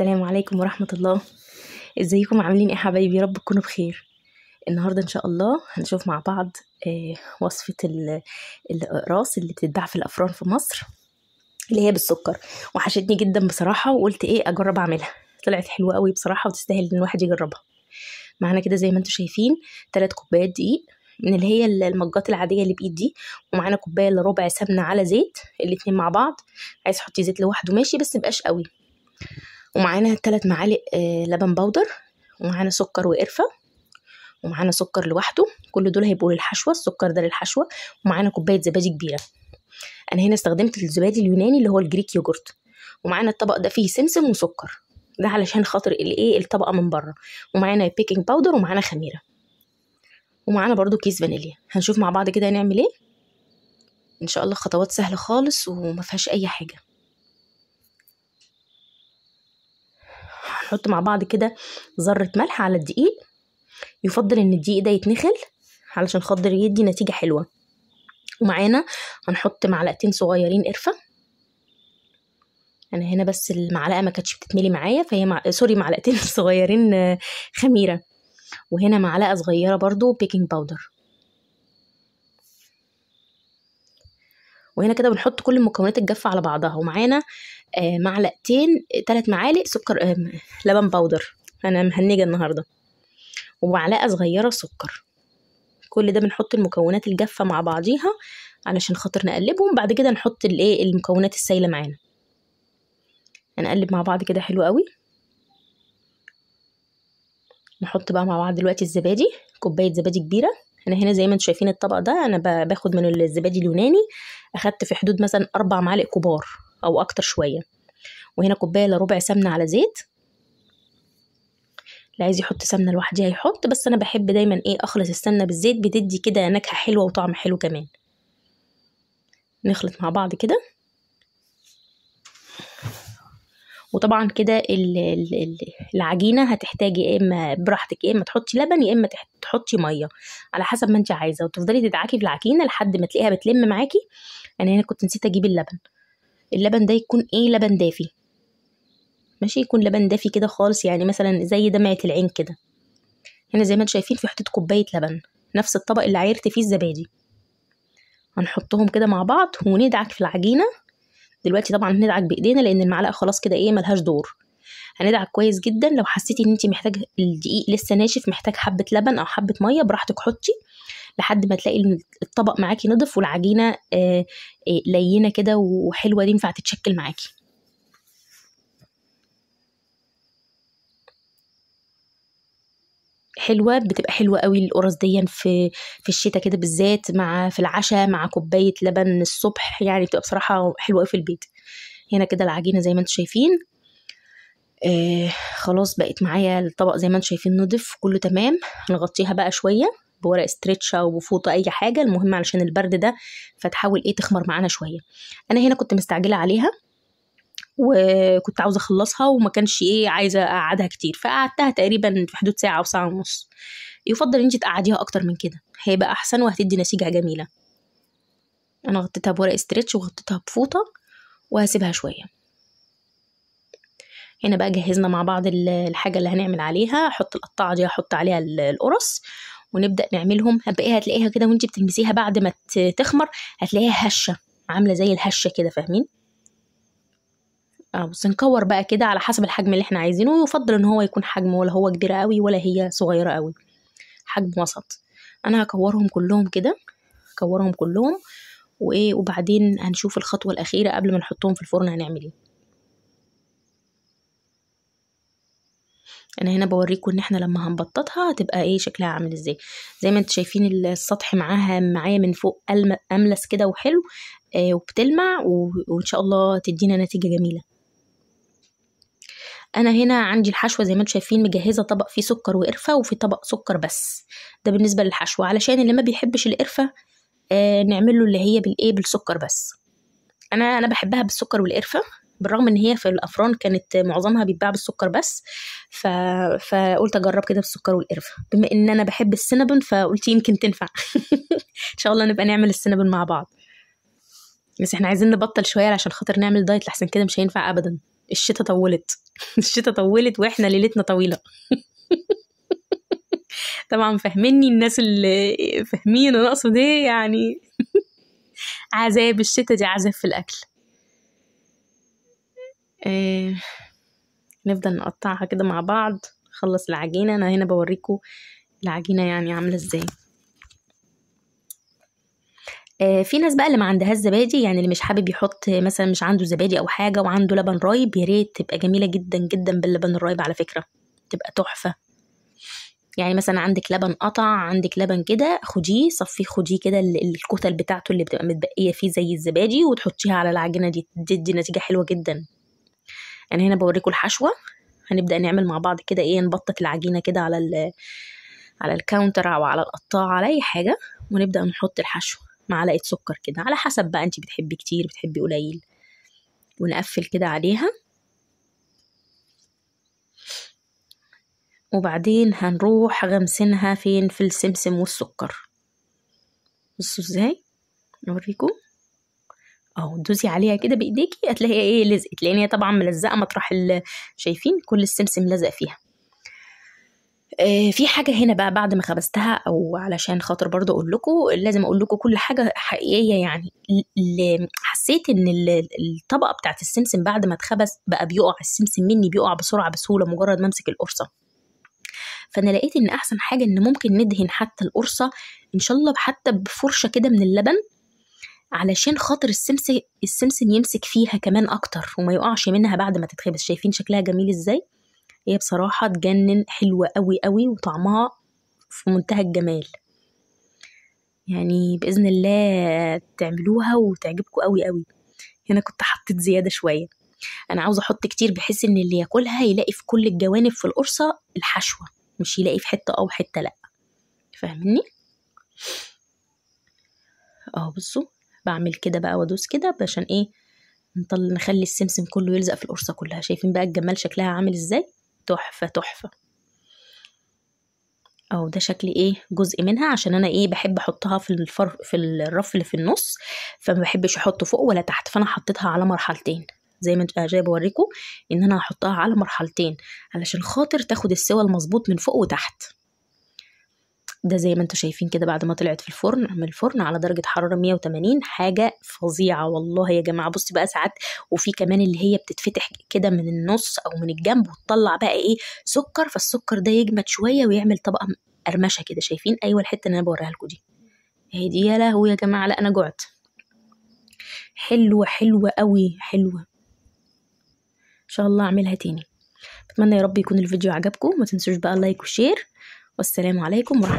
السلام عليكم ورحمة الله ازيكم عاملين ايه حبايبي رب تكونوا بخير النهاردة ان شاء الله هنشوف مع بعض آه، وصفة الأقراص اللي بتتباع في الأفران في مصر اللي هي بالسكر وحشتني جدا بصراحة وقلت ايه أجرب أعملها طلعت حلوة قوي بصراحة وتستاهل ان الواحد يجربها معانا كده زي ما انتم شايفين تلات كوبايات دقيق من اللي هي المجات العادية اللي بإيد دي ومعانا كوباية إلا ربع سمنة على زيت الاتنين مع بعض عايز تحطي زيت لوحده ماشي بس مبقاش قوي ومعانا ثلاث معالق آه، لبن بودر ومعانا سكر وقرفة ومعانا سكر لوحده كل دول هيبقوا للحشوة السكر ده للحشوة ومعانا كوباية زبادي كبيرة أنا هنا استخدمت الزبادي اليوناني اللي هو الجريك يوجورت ومعانا الطبق ده فيه سمسم وسكر ده علشان خاطر الايه الطبقة من بره ومعانا بيكنج باودر ومعانا خميرة ومعانا برضو كيس فانيليا هنشوف مع بعض كده هنعمل ايه ان شاء الله خطوات سهله خالص وما فيهاش اي حاجه هنحط مع بعض كده ذرة ملح على الدقيق يفضل ان الدقيق ده يتنخل علشان خاطر يدي نتيجة حلوة ومعانا هنحط معلقتين صغيرين قرفة انا هنا بس المعلقة ما كانتش بتتملي معايا فهي مع... سوري معلقتين صغيرين خميرة وهنا معلقة صغيرة برضو بيكنج باودر وهنا كده بنحط كل المكونات الجافه على بعضها ومعانا آه، معلقتين ثلاث معالق سكر آه، لبن باودر انا مهنجه النهارده ومعلقه صغيره سكر كل ده بنحط المكونات الجافه مع بعضيها علشان خاطر نقلبهم بعد كده نحط الايه المكونات السايله معانا هنقلب مع بعض كده حلو قوي نحط بقى مع بعض دلوقتي الزبادي كوبايه زبادي كبيره انا هنا زي ما انتم شايفين الطبق ده انا باخد من الزبادي اليوناني اخدت في حدود مثلا اربع معالق كبار او اكتر شويه وهنا كوبايه لربع سمنه على زيت اللي عايز يحط سمنه لوحدها يحط بس انا بحب دايما ايه اخلط السمنه بالزيت بتدي كده نكهه حلوه وطعم حلو كمان نخلط مع بعض كده وطبعا كده العجينه هتحتاجي يا اما براحتك يا اما تحطي لبن يا اما تحطي ميه على حسب ما انت عايزه وتفضلي تدعكي في العجينه لحد ما تلاقيها بتلم معاكي يعني انا هنا كنت نسيت اجيب اللبن اللبن ده يكون ايه لبن دافي ماشي يكون لبن دافي كده خالص يعني مثلا زي دمعه العين كده هنا زي ما انتم شايفين في حطيت كوبايه لبن نفس الطبق اللي عيرت فيه الزبادي هنحطهم كده مع بعض وندعك في العجينه دلوقتي طبعا هندعك بايدينا لان المعلقه خلاص كده ايه ملهاش دور هندعك كويس جدا لو حسيتي ان انت محتاج الدقيق لسه ناشف محتاج حبه لبن او حبه ميه براحتك حطي لحد ما تلاقي الطبق معاكي نضف والعجينه آه، آه، لينه كده وحلوه دي ينفع تتشكل معاكي حلوه بتبقى حلوه قوي القرص دي في في الشتاء كده بالذات مع في العشاء مع كوبايه لبن الصبح يعني بتبقى بصراحه حلوه قوي في البيت هنا كده العجينه زي ما انتم شايفين آه خلاص بقت معايا الطبق زي ما انتم شايفين نضف كله تمام هنغطيها بقى شويه بورق استرتش او بفوطه اي حاجه المهم علشان البرد ده فتحاول ايه تخمر معانا شويه انا هنا كنت مستعجله عليها وكنت عاوزه اخلصها وما كانش ايه عايزه اقعدها كتير فقعدتها تقريبا في حدود ساعه او ساعه ونص يفضل ان انت تقعديها اكتر من كده هيبقى احسن وهتدي نتيجه جميله انا غطيتها بورق استرتش وغطيتها بفوطه وهسيبها شويه هنا بقى جهزنا مع بعض الحاجه اللي هنعمل عليها احط القطاعه دي احط عليها القرص ونبدا نعملهم هتبقي إيه، هتلاقيها كده وانت بتلمسيها بعد ما تخمر هتلاقيها هشه عامله زي الهشه كده فاهمين آه، بس نكور بقى كده على حسب الحجم اللي احنا عايزينه ويفضل ان هو يكون حجمه ولا هو كبير قوي ولا هي صغيره قوي حجم وسط انا هكورهم كلهم كده هكورهم كلهم وايه وبعدين هنشوف الخطوه الاخيره قبل ما نحطهم في الفرن هنعمل ايه انا هنا بوريكم ان احنا لما هنبططها هتبقى ايه شكلها عامل ازاي زي ما انتوا شايفين السطح معاها معايا من فوق املس كده وحلو آه وبتلمع وان شاء الله تدينا نتيجه جميله انا هنا عندي الحشوه زي ما انتم شايفين مجهزه طبق فيه سكر وقرفه وفي طبق سكر بس ده بالنسبه للحشوه علشان اللي ما بيحبش القرفه آه نعمل له اللي هي بالايه بالسكر بس انا انا بحبها بالسكر والقرفه بالرغم ان هي في الافران كانت معظمها بيتباع بالسكر بس ف... فقلت اجرب كده بالسكر والقرفه بما ان انا بحب السنبن فقلت يمكن تنفع ان شاء الله نبقى نعمل السنبن مع بعض بس احنا عايزين نبطل شويه عشان خاطر نعمل دايت لحسن كده مش هينفع ابدا الشتاء طولت الشتاء طولت واحنا ليلتنا طويله طبعا فاهميني الناس اللي فاهمين انا اقصد ايه يعني عذاب الشتاء دي عذاب في الاكل آه نفضل نقطعها كده مع بعض نخلص العجينه انا هنا بوريكم العجينه يعني عامله ازاي آه، في ناس بقى اللي ما عندهاش زبادي يعني اللي مش حابب يحط مثلا مش عنده زبادي او حاجه وعنده لبن رايب يا ريت تبقى جميله جدا جدا باللبن الرايب على فكره تبقى تحفه يعني مثلا عندك لبن قطع عندك لبن كده خديه صفيه خديه كده الكتل بتاعته اللي بتبقى متبقيه فيه زي الزبادي وتحطيها على العجينه دي تدي نتيجه حلوه جدا انا هنا بوريكم الحشوه هنبدا نعمل مع بعض كده ايه نبطط العجينه كده على على الكاونتر او على القطاعه على اي حاجه ونبدا نحط الحشو معلقة سكر كده على حسب بقى انت بتحبي كتير بتحبي قليل ونقفل كده عليها وبعدين هنروح غمسينها فين في السمسم والسكر بصوا ازاي اوريكم اهو دوزي عليها كده بايديكي هتلاقيها ايه لزقت لان هي طبعا ملزقه مطرح شايفين كل السمسم لزق فيها آه، في حاجه هنا بقى بعد ما خبزتها او علشان خاطر برضه اقول لكم لازم اقول لكم كل حاجه حقيقيه يعني حسيت ان الطبقه بتاعت السمسم بعد ما اتخبس بقى بيقع السمسم مني بيقع بسرعه بسهوله مجرد ما امسك القرصه فانا لقيت ان احسن حاجه ان ممكن ندهن حتى القرصه ان شاء الله حتى بفرشه كده من اللبن علشان خاطر السمسم السمسم يمسك فيها كمان اكتر وما يقعش منها بعد ما تتخبس شايفين شكلها جميل ازاي هي بصراحة تجنن حلوة قوي قوي وطعمها في منتهى الجمال يعني بإذن الله تعملوها وتعجبكم قوي قوي هنا كنت حطيت زيادة شوية أنا عاوزة أحط كتير بحيث إن اللي ياكلها يلاقي في كل الجوانب في القرصة الحشوة مش يلاقي في حتة أو حتة لأ فاهمني؟ أهو بصوا بعمل كده بقى وادوس كده عشان ايه نطل نخلي السمسم كله يلزق في القرصه كلها شايفين بقى الجمال شكلها عامل ازاي تحفة تحفة اهو ده شكل ايه جزء منها عشان انا ايه بحب احطها في الفر في الرف اللي في النص فما بحبش احطه فوق ولا تحت فانا حطيتها على مرحلتين زي ما جاي آه، بوريكم ان انا هحطها على مرحلتين علشان خاطر تاخد السوى المظبوط من فوق وتحت ده زي ما انتم شايفين كده بعد ما طلعت في الفرن من الفرن على درجة حرارة 180 حاجة فظيعة والله يا جماعة بصي بقى ساعات وفي كمان اللي هي بتتفتح كده من النص أو من الجنب وتطلع بقى إيه سكر فالسكر ده يجمد شوية ويعمل طبقة قرمشة كده شايفين أيوة الحتة اللي أنا بوريها لكم دي اهي دي يا لهوي يا جماعة لا أنا جعت حلوة حلوة قوي حلوة إن شاء الله أعملها تاني بتمنى يا رب يكون الفيديو عجبكم ما تنسوش بقى لايك وشير والسلام عليكم ورحمة